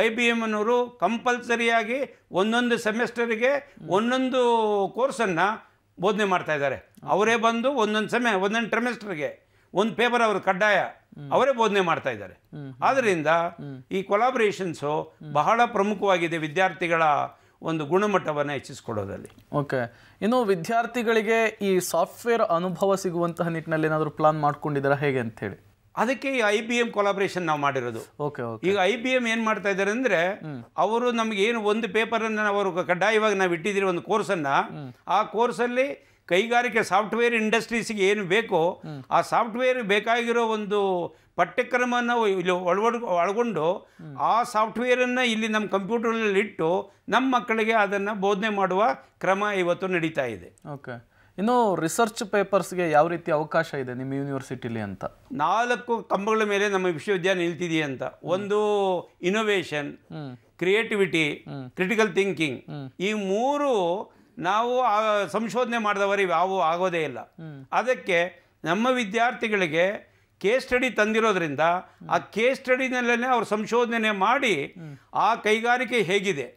ಐ ಬಿ ಎಮ್ನವರು ಕಂಪಲ್ಸರಿಯಾಗಿ ಒಂದೊಂದು ಸೆಮಿಸ್ಟರ್ಗೆ ಒಂದೊಂದು ಕೋರ್ಸನ್ನು ಬೋಧನೆ ಮಾಡ್ತಾ ಇದ್ದಾರೆ ಅವರೇ ಬಂದು ಒಂದೊಂದು ಸಮಯ ಒಂದೊಂದು ಟ್ರಿಮೆಸ್ಟರ್ಗೆ ಒಂದು ಪೇಪರ್ ಅವರು ಕಡ್ಡಾಯ ಅವರೇ ಬೋಧನೆ ಮಾಡ್ತಾ ಇದ್ದಾರೆ ಆದ್ರಿಂದ ಈ ಕೊಲಾಬ್ರೇಷನ್ಸು ಬಹಳ ಪ್ರಮುಖವಾಗಿದೆ ವಿದ್ಯಾರ್ಥಿಗಳ ಒಂದು ಗುಣಮಟ್ಟವನ್ನು ಹೆಚ್ಚಿಸ್ಕೊಡೋದ್ರಲ್ಲಿ ಓಕೆ ಇನ್ನು ವಿದ್ಯಾರ್ಥಿಗಳಿಗೆ ಈ ಸಾಫ್ಟ್ವೇರ್ ಅನುಭವ ಸಿಗುವಂತಹ ನಿಟ್ಟಿನಲ್ಲಿ ಏನಾದರೂ ಪ್ಲಾನ್ ಮಾಡ್ಕೊಂಡಿದ್ದಾರೆ ಹೇಗೆ ಅಂತ ಹೇಳಿ ಅದಕ್ಕೆ ಈ ಐ ಬಿ ಎಂ ಕೊಲಾಬ್ರೇಷನ್ ನಾವು ಮಾಡಿರೋದು ಓಕೆ ಈಗ ಐ ಬಿ ಎಂ ಏನು ಮಾಡ್ತಾ ಇದ್ದಾರೆ ಅಂದರೆ ಅವರು ನಮಗೆ ಏನು ಒಂದು ಪೇಪರನ್ನು ಅವರು ಕಡ್ಡಾಯವಾಗಿ ನಾವು ಇಟ್ಟಿದ್ದೀರಿ ಒಂದು ಕೋರ್ಸನ್ನು ಆ ಕೋರ್ಸಲ್ಲಿ ಕೈಗಾರಿಕೆ ಸಾಫ್ಟ್ವೇರ್ ಇಂಡಸ್ಟ್ರೀಸಿಗೆ ಏನು ಬೇಕೋ ಆ ಸಾಫ್ಟ್ವೇರ್ ಬೇಕಾಗಿರೋ ಒಂದು ಪಠ್ಯಕ್ರಮನ ಇಲ್ಲಿ ಒಳವಡ್ ಒಳಗೊಂಡು ಆ ಸಾಫ್ಟ್ವೇರನ್ನು ಇಲ್ಲಿ ನಮ್ಮ ಕಂಪ್ಯೂಟರ್ನಲ್ಲಿ ಇಟ್ಟು ನಮ್ಮ ಮಕ್ಕಳಿಗೆ ಅದನ್ನು ಬೋಧನೆ ಮಾಡುವ ಕ್ರಮ ಇವತ್ತು ನಡೀತಾ ಇದೆ ಓಕೆ ಇನ್ನು ರಿಸರ್ಚ್ ಪೇಪರ್ಸ್ಗೆ ಯಾವ ರೀತಿ ಅವಕಾಶ ಇದೆ ನಿಮ್ಮ ಯೂನಿವರ್ಸಿಟಿಲಿ ಅಂತ ನಾಲ್ಕು ಕಂಬಗಳ ಮೇಲೆ ನಮ್ಮ ವಿಶ್ವವಿದ್ಯಾಲಯ ನಿಲ್ತಿದೆಯಾ ಅಂತ ಒಂದು ಇನೋವೇಷನ್ ಕ್ರಿಯೇಟಿವಿಟಿ ಕ್ರಿಟಿಕಲ್ ಥಿಂಕಿಂಗ್ ಈ ಮೂರು ನಾವು ಸಂಶೋಧನೆ ಮಾಡಿದವರು ಯಾವೂ ಆಗೋದೇ ಇಲ್ಲ ಅದಕ್ಕೆ ನಮ್ಮ ವಿದ್ಯಾರ್ಥಿಗಳಿಗೆ ಕೇಸ್ ಸ್ಟಡಿ ತಂದಿರೋದ್ರಿಂದ ಆ ಕೇಸ್ ಸ್ಟಡಿನಲ್ಲೇ ಅವರು ಸಂಶೋಧನೆ ಮಾಡಿ ಆ ಕೈಗಾರಿಕೆ ಹೇಗಿದೆ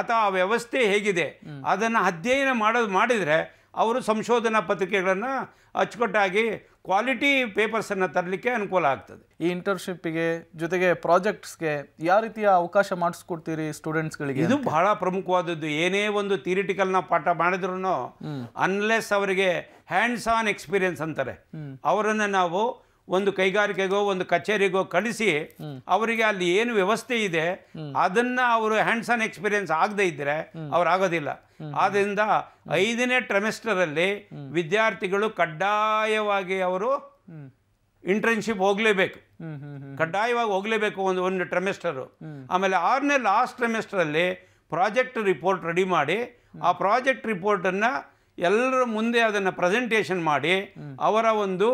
ಅಥವಾ ಆ ವ್ಯವಸ್ಥೆ ಹೇಗಿದೆ ಅದನ್ನು ಅಧ್ಯಯನ ಮಾಡೋದು ಮಾಡಿದರೆ ಅವರು ಸಂಶೋಧನಾ ಪತ್ರಿಕೆಗಳನ್ನು ಅಚ್ಚುಕಟ್ಟಾಗಿ ಕ್ವಾಲಿಟಿ ಪೇಪರ್ಸನ್ನು ತರಲಿಕ್ಕೆ ಅನುಕೂಲ ಆಗ್ತದೆ ಈ ಇಂಟರ್ನ್ಶಿಪ್ಪಿಗೆ ಜೊತೆಗೆ ಪ್ರಾಜೆಕ್ಟ್ಸ್ಗೆ ಯಾವ ರೀತಿಯ ಅವಕಾಶ ಮಾಡಿಸ್ಕೊಡ್ತೀರಿ ಸ್ಟೂಡೆಂಟ್ಸ್ಗಳಿಗೆ ಇದು ಬಹಳ ಪ್ರಮುಖವಾದದ್ದು ಏನೇ ಒಂದು ಥಿಯರಿಟಿಕಲ್ನ ಪಾಠ ಮಾಡಿದ್ರು ಅನ್ಲೆಸ್ ಅವರಿಗೆ ಹ್ಯಾಂಡ್ಸ್ ಆನ್ ಎಕ್ಸ್ಪೀರಿಯನ್ಸ್ ಅಂತಾರೆ ಅವರನ್ನು ನಾವು ಒಂದು ಕೈಗಾರಿಕೆಗೋ ಒಂದು ಕಚೇರಿಗೋ ಕಳಿಸಿ ಅವರಿಗೆ ಅಲ್ಲಿ ಏನು ವ್ಯವಸ್ಥೆ ಇದೆ ಅದನ್ನ ಅವರು ಹ್ಯಾಂಡ್ಸ್ ಆನ್ ಎಕ್ಸ್ಪೀರಿಯನ್ಸ್ ಆಗದೆ ಇದ್ದರೆ ಅವ್ರು ಆಗೋದಿಲ್ಲ ಆದ್ದರಿಂದ ಐದನೇ ಟ್ರೆಮಿಸ್ಟರಲ್ಲಿ ವಿದ್ಯಾರ್ಥಿಗಳು ಕಡ್ಡಾಯವಾಗಿ ಅವರು ಇಂಟರ್ನ್ಶಿಪ್ ಹೋಗಲೇಬೇಕು ಕಡ್ಡಾಯವಾಗಿ ಹೋಗಲೇಬೇಕು ಒಂದು ಒಂದು ಟ್ರೆಮಿಸ್ಟರು ಆಮೇಲೆ ಆರನೇ ಲಾಸ್ಟ್ ಟ್ರೆಮಿಸ್ಟರಲ್ಲಿ ಪ್ರಾಜೆಕ್ಟ್ ರಿಪೋರ್ಟ್ ರೆಡಿ ಮಾಡಿ ಆ ಪ್ರಾಜೆಕ್ಟ್ ರಿಪೋರ್ಟನ್ನು ಎಲ್ಲರ ಮುಂದೆ ಅದನ್ನು ಪ್ರೆಸೆಂಟೇಷನ್ ಮಾಡಿ ಅವರ ಒಂದು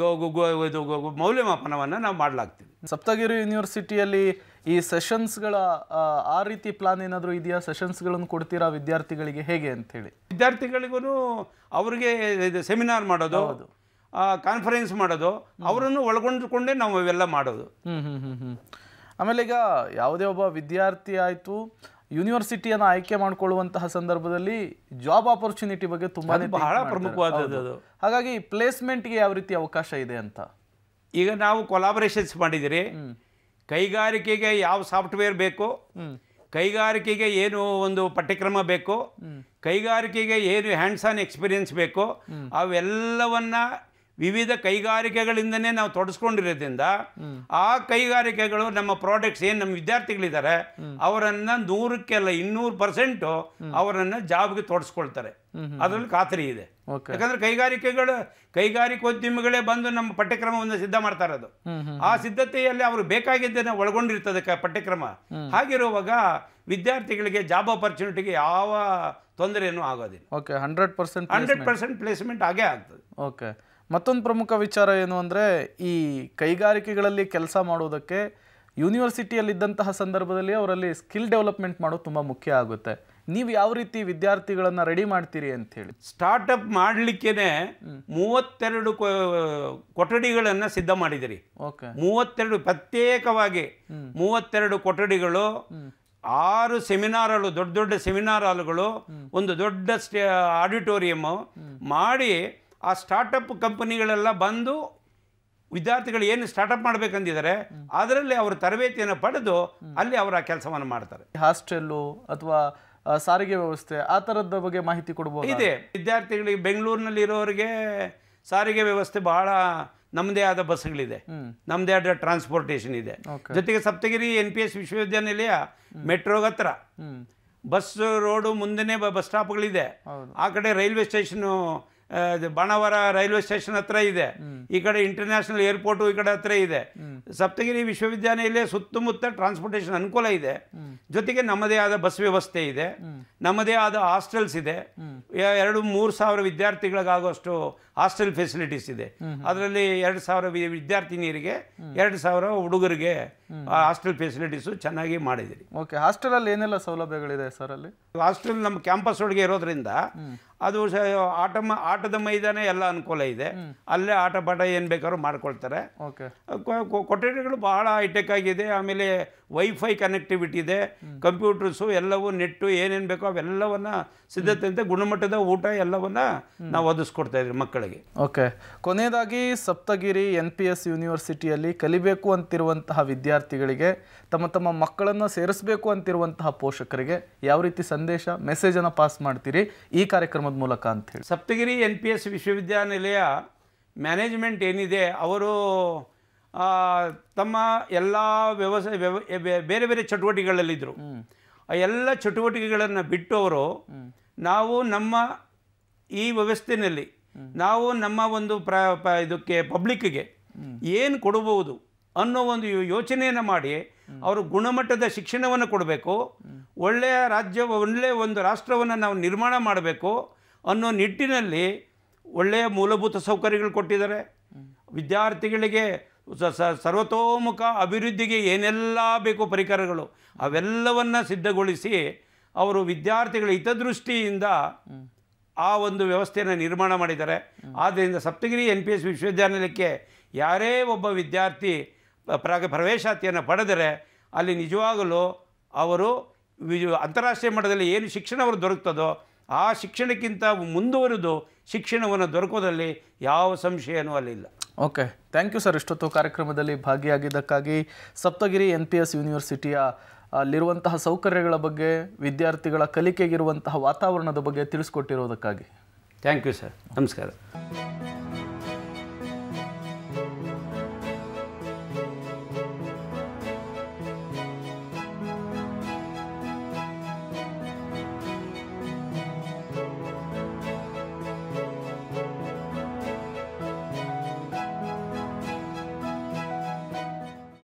ಗೋ ಗೋ ಇದು ಮೌಲ್ಯಮಾಪನವನ್ನು ನಾವು ಮಾಡಲಾಗ್ತೀವಿ ಸಪ್ತಗಿರಿ ಯೂನಿವರ್ಸಿಟಿಯಲ್ಲಿ ಈ ಸೆಷನ್ಸ್ಗಳ ಆ ರೀತಿ ಪ್ಲಾನ್ ಏನಾದರೂ ಇದೆಯಾ ಸೆಷನ್ಸ್ಗಳನ್ನು ಕೊಡ್ತೀರಾ ವಿದ್ಯಾರ್ಥಿಗಳಿಗೆ ಹೇಗೆ ಅಂಥೇಳಿ ವಿದ್ಯಾರ್ಥಿಗಳಿಗೂ ಅವರಿಗೆ ಇದು ಸೆಮಿನಾರ್ ಮಾಡೋದು ಕಾನ್ಫರೆನ್ಸ್ ಮಾಡೋದು ಅವರನ್ನು ಒಳಗೊಂಡುಕೊಂಡೇ ನಾವು ಇವೆಲ್ಲ ಮಾಡೋದು ಆಮೇಲೆ ಈಗ ಯಾವುದೇ ಒಬ್ಬ ವಿದ್ಯಾರ್ಥಿ ಆಯಿತು ಯೂನಿವರ್ಸಿಟಿಯನ್ನು ಆಯ್ಕೆ ಮಾಡಿಕೊಳ್ಳುವಂತಹ ಸಂದರ್ಭದಲ್ಲಿ ಜಾಬ್ ಆಪರ್ಚುನಿಟಿ ಬಗ್ಗೆ ತುಂಬ ಬಹಳ ಪ್ರಮುಖವಾದದ್ದು ಹಾಗಾಗಿ ಪ್ಲೇಸ್ಮೆಂಟ್ಗೆ ಯಾವ ರೀತಿ ಅವಕಾಶ ಇದೆ ಅಂತ ಈಗ ನಾವು ಕೊಲಾಬರೇಷನ್ಸ್ ಮಾಡಿದಿರಿ ಕೈಗಾರಿಕೆಗೆ ಯಾವ ಸಾಫ್ಟ್ವೇರ್ ಬೇಕೋ ಕೈಗಾರಿಕೆಗೆ ಏನು ಒಂದು ಪಠ್ಯಕ್ರಮ ಬೇಕೋ ಕೈಗಾರಿಕೆಗೆ ಏನು ಹ್ಯಾಂಡ್ಸ್ ಆನ್ ಎಕ್ಸ್ಪೀರಿಯನ್ಸ್ ಬೇಕೋ ಅವೆಲ್ಲವನ್ನು ವಿವಿಧ ಕೈಗಾರಿಕೆಗಳಿಂದನೇ ನಾವು ತೊಡಸ್ಕೊಂಡಿರೋದ್ರಿಂದ ಆ ಕೈಗಾರಿಕೆಗಳು ನಮ್ಮ ಪ್ರಾಡಕ್ಟ್ಸ್ ಏನು ನಮ್ಮ ವಿದ್ಯಾರ್ಥಿಗಳಿದ್ದಾರೆ ಅವರನ್ನು ನೂರಕ್ಕೆಲ್ಲ ಇನ್ನೂರು ಪರ್ಸೆಂಟ್ ಅವರನ್ನು ಜಾಬ್ಗೆ ತೊಡಸ್ಕೊಳ್ತಾರೆ ಅದರಲ್ಲಿ ಖಾತರಿ ಇದೆ ಯಾಕಂದ್ರೆ ಕೈಗಾರಿಕೆಗಳು ಕೈಗಾರಿಕೋದ್ಯಮಿಗಳೇ ಬಂದು ನಮ್ಮ ಪಠ್ಯಕ್ರಮವನ್ನು ಸಿದ್ಧ ಮಾಡ್ತಾರೆ ಅದು ಆ ಸಿದ್ಧತೆಯಲ್ಲಿ ಅವರು ಬೇಕಾಗಿದ್ದನ್ನು ಒಳಗೊಂಡಿರ್ತದೆ ಕ ಪಠ್ಯಕ್ರಮ ಹಾಗಿರುವಾಗ ವಿದ್ಯಾರ್ಥಿಗಳಿಗೆ ಜಾಬ್ ಆಪರ್ಚುನಿಟಿಗೆ ಯಾವ ತೊಂದರೆಯನ್ನು ಆಗೋದಿಲ್ಲ okay hundred percent hundred percent placement ಆಗೇ ಆಗ್ತದೆ ಓಕೆ ಮತ್ತೊಂದು ಪ್ರಮುಖ ವಿಚಾರ ಏನು ಅಂದರೆ ಈ ಕೈಗಾರಿಕೆಗಳಲ್ಲಿ ಕೆಲಸ ಮಾಡೋದಕ್ಕೆ ಯೂನಿವರ್ಸಿಟಿಯಲ್ಲಿದ್ದಂತಹ ಸಂದರ್ಭದಲ್ಲಿ ಅವರಲ್ಲಿ ಸ್ಕಿಲ್ ಡೆವಲಪ್ಮೆಂಟ್ ಮಾಡೋದು ತುಂಬ ಮುಖ್ಯ ಆಗುತ್ತೆ ನೀವು ಯಾವ ರೀತಿ ವಿದ್ಯಾರ್ಥಿಗಳನ್ನು ರೆಡಿ ಮಾಡ್ತೀರಿ ಅಂಥೇಳಿ ಸ್ಟಾರ್ಟಪ್ ಮಾಡಲಿಕ್ಕೇ ಮೂವತ್ತೆರಡು ಕೊಠಡಿಗಳನ್ನು ಸಿದ್ಧ ಮಾಡಿದಿರಿ ಓಕೆ ಮೂವತ್ತೆರಡು ಪ್ರತ್ಯೇಕವಾಗಿ ಮೂವತ್ತೆರಡು ಕೊಠಡಿಗಳು ಆರು ಸೆಮಿನಾರ್ ದೊಡ್ಡ ದೊಡ್ಡ ಸೆಮಿನಾರ್ ಒಂದು ದೊಡ್ಡ ಸ್ಟೇ ಆಡಿಟೋರಿಯಮ್ಮು ಮಾಡಿ ಆ ಸ್ಟಾರ್ಟಪ್ ಕಂಪನಿಗಳೆಲ್ಲ ಬಂದು ವಿದ್ಯಾರ್ಥಿಗಳು ಏನು ಸ್ಟಾರ್ಟಪ್ ಮಾಡಬೇಕಂದಿದ್ದಾರೆ ಅದರಲ್ಲಿ ಅವರು ತರಬೇತಿಯನ್ನು ಪಡೆದು ಅಲ್ಲಿ ಅವರ ಕೆಲಸವನ್ನು ಮಾಡ್ತಾರೆ ಹಾಸ್ಟೆಲ್ಲು ಅಥವಾ ಸಾರಿಗೆ ವ್ಯವಸ್ಥೆ ಆ ಥರದ ಬಗ್ಗೆ ಮಾಹಿತಿ ಕೊಡ್ಬೋದು ಇದೆ ವಿದ್ಯಾರ್ಥಿಗಳಿಗೆ ಬೆಂಗಳೂರಿನಲ್ಲಿ ಇರೋರಿಗೆ ಸಾರಿಗೆ ವ್ಯವಸ್ಥೆ ಬಹಳ ನಮ್ಮದೇ ಆದ ಬಸ್ಗಳಿದೆ ನಮ್ಮದೇ ಆದ ಟ್ರಾನ್ಸ್ಪೋರ್ಟೇಷನ್ ಇದೆ ಜೊತೆಗೆ ಸಪ್ತಗಿರಿ ಎನ್ ಪಿ ಎಸ್ ವಿಶ್ವವಿದ್ಯಾನಿಲಯ ಮೆಟ್ರೋಗ ಹತ್ರ ಬಸ್ ರೋಡು ಮುಂದೆನೇ ಬಸ್ ಸ್ಟಾಪ್ಗಳಿದೆ ಆ ಕಡೆ railway station Banavara railway station ಹತ್ರ ಇದೆ ಈ ಕಡೆ ಇಂಟರ್ನ್ಯಾಷನಲ್ ಏರ್ಪೋರ್ಟ್ ಈ ಕಡೆ ಹತ್ರ ಇದೆ ಸಪ್ತಗಿರಿ ವಿಶ್ವವಿದ್ಯಾನಿಲಯ ಸುತ್ತಮುತ್ತ ಟ್ರಾನ್ಸ್ಪೋರ್ಟೇಷನ್ ಅನುಕೂಲ ಇದೆ ಜೊತೆಗೆ ನಮ್ಮದೇ ಆದ ಬಸ್ ವ್ಯವಸ್ಥೆ ಇದೆ ನಮ್ಮದೇ ಆದ ಹಾಸ್ಟೆಲ್ಸ್ ಇದೆ ಎರಡು ಮೂರು ಸಾವಿರ ವಿದ್ಯಾರ್ಥಿಗಳಿಗಾಗುವಷ್ಟು ಹಾಸ್ಟೆಲ್ ಫೆಸಿಲಿಟೀಸ್ ಇದೆ ಅದರಲ್ಲಿ ಎರಡು ಸಾವಿರ ವಿದ್ಯಾರ್ಥಿನಿಯರಿಗೆ ಎರಡು ಸಾವಿರ ಹುಡುಗರಿಗೆ ಹಾಸ್ಟೆಲ್ ಫೆಸಿಲಿಟೀಸು ಚೆನ್ನಾಗಿ ಮಾಡಿದ್ದೀರಿ ಓಕೆ ಹಾಸ್ಟೆಲಲ್ಲಿ ಏನೆಲ್ಲ ಸೌಲಭ್ಯಗಳಿದೆ ಸರ್ ಅಲ್ಲಿ ಹಾಸ್ಟೆಲ್ ನಮ್ಮ ಕ್ಯಾಂಪಸ್ ಒಳಗೆ ಇರೋದ್ರಿಂದ ಅದು ಆಟಮ ಆಟ ಆಟದ ಮೈದಾನ ಎಲ್ಲ ಅನುಕೂಲ ಇದೆ ಅಲ್ಲೇ ಆಟ ಪಾಠ ಏನು ಬೇಕಾದ್ರೂ ಮಾಡ್ಕೊಳ್ತಾರೆ ಕೊಠಡಿಗಳು ಬಹಳ ಹೈಟೆಕ್ ಆಗಿದೆ ಆಮೇಲೆ ವೈಫೈ ಕನೆಕ್ಟಿವಿಟಿ ಇದೆ ಕಂಪ್ಯೂಟರ್ಸು ಎಲ್ಲವೂ ನೆಟ್ಟು ಏನೇನ್ ಬೇಕೋ ಅವೆಲ್ಲವನ್ನ ಸಿದ್ಧತೆ ಅಂತ ಗುಣಮಟ್ಟದ ಊಟ ಎಲ್ಲವನ್ನ ನಾವು ಒದಗಿಸ್ಕೊಡ್ತಾ ಇದ್ರಿ ಮಕ್ಕಳಿಗೆ ಓಕೆ ಕೊನೆಯದಾಗಿ ಸಪ್ತಗಿರಿ ಎನ್ ಪಿ ಎಸ್ ಯೂನಿವರ್ಸಿಟಿಯಲ್ಲಿ ಕಲಿಬೇಕು ಅಂತಿರುವಂತಹ ವಿದ್ಯಾರ್ಥಿಗಳಿಗೆ ತಮ್ಮ ತಮ್ಮ ಮಕ್ಕಳನ್ನ ಸೇರಿಸಬೇಕು ಅಂತಿರುವಂತಹ ಪೋಷಕರಿಗೆ ಯಾವ ರೀತಿ ಸಂದೇಶ ಅನ್ನ ಪಾಸ್ ಮಾಡ್ತೀರಿ ಈ ಕಾರ್ಯಕ್ರಮದ ಮೂಲಕ ಅಂತ ಹೇಳಿ Saptagiri N N P S ವಿಶ್ವವಿದ್ಯಾನಿಲಯ ಮ್ಯಾನೇಜ್ಮೆಂಟ್ ಏನಿದೆ ಅವರು ತಮ್ಮ ಎಲ್ಲ ವ್ಯವಸ್ಥೆ ಬೇರೆ ಬೇರೆ ಚಟುವಟಿಕೆಗಳಲ್ಲಿದ್ದರು ಆ ಎಲ್ಲ ಚಟುವಟಿಕೆಗಳನ್ನು ಬಿಟ್ಟು ಅವರು ನಾವು ನಮ್ಮ ಈ ವ್ಯವಸ್ಥೆಯಲ್ಲಿ ನಾವು ನಮ್ಮ ಒಂದು ಪ್ರ ಇದಕ್ಕೆ ಪಬ್ಲಿಕ್ಗೆ ಏನು ಕೊಡಬಹುದು ಅನ್ನೋ ಒಂದು ಯೋಚನೆಯನ್ನು ಮಾಡಿ ಅವರು ಗುಣಮಟ್ಟದ ಶಿಕ್ಷಣವನ್ನು ಕೊಡಬೇಕು ಒಳ್ಳೆಯ ರಾಜ್ಯ ಒಳ್ಳೆಯ ಒಂದು ರಾಷ್ಟ್ರವನ್ನು ನಾವು ನಿರ್ಮಾಣ ಮಾಡಬೇಕು ಅನ್ನೋ ನಿಟ್ಟಿನಲ್ಲಿ ಒಳ್ಳೆಯ ಮೂಲಭೂತ ಸೌಕರ್ಯಗಳು ಕೊಟ್ಟಿದ್ದಾರೆ ವಿದ್ಯಾರ್ಥಿಗಳಿಗೆ ಸರ್ವತೋಮುಖ ಅಭಿವೃದ್ಧಿಗೆ ಏನೆಲ್ಲ ಬೇಕು ಪರಿಕರಗಳು ಅವೆಲ್ಲವನ್ನು ಸಿದ್ಧಗೊಳಿಸಿ ಅವರು ವಿದ್ಯಾರ್ಥಿಗಳ ಹಿತದೃಷ್ಟಿಯಿಂದ ಆ ಒಂದು ವ್ಯವಸ್ಥೆಯನ್ನು ನಿರ್ಮಾಣ ಮಾಡಿದ್ದಾರೆ ಆದ್ದರಿಂದ ಸಪ್ತಗಿರಿ ಎನ್ ಪಿ ಎಸ್ ವಿಶ್ವವಿದ್ಯಾನಿಲಯಕ್ಕೆ ಯಾರೇ ಒಬ್ಬ ವಿದ್ಯಾರ್ಥಿ ಪ್ರಾಗ ಪ್ರವೇಶಾತಿಯನ್ನು ಪಡೆದರೆ ಅಲ್ಲಿ ನಿಜವಾಗಲೂ ಅವರು ಅಂತಾರಾಷ್ಟ್ರೀಯ ಮಟ್ಟದಲ್ಲಿ ಏನು ಶಿಕ್ಷಣ ಅವರು ದೊರಕ್ತದೋ ಆ ಶಿಕ್ಷಣಕ್ಕಿಂತ ಮುಂದುವರೆದು ಶಿಕ್ಷಣವನ್ನು ದೊರಕೋದಲ್ಲಿ ಯಾವ ಸಂಶಯನೂ ಅಲ್ಲಿಲ್ಲ ಓಕೆ ಥ್ಯಾಂಕ್ ಯು ಸರ್ ಇಷ್ಟೊತ್ತು ಕಾರ್ಯಕ್ರಮದಲ್ಲಿ ಭಾಗಿಯಾಗಿದ್ದಕ್ಕಾಗಿ ಸಪ್ತಗಿರಿ ಎನ್ ಪಿ ಎಸ್ ಯೂನಿವರ್ಸಿಟಿಯ ಅಲ್ಲಿರುವಂತಹ ಸೌಕರ್ಯಗಳ ಬಗ್ಗೆ ವಿದ್ಯಾರ್ಥಿಗಳ ಕಲಿಕೆಗಿರುವಂತಹ ವಾತಾವರಣದ ಬಗ್ಗೆ ತಿಳಿಸ್ಕೊಟ್ಟಿರೋದಕ್ಕಾಗಿ ಥ್ಯಾಂಕ್ ಯು ಸರ್ ನಮಸ್ಕಾರ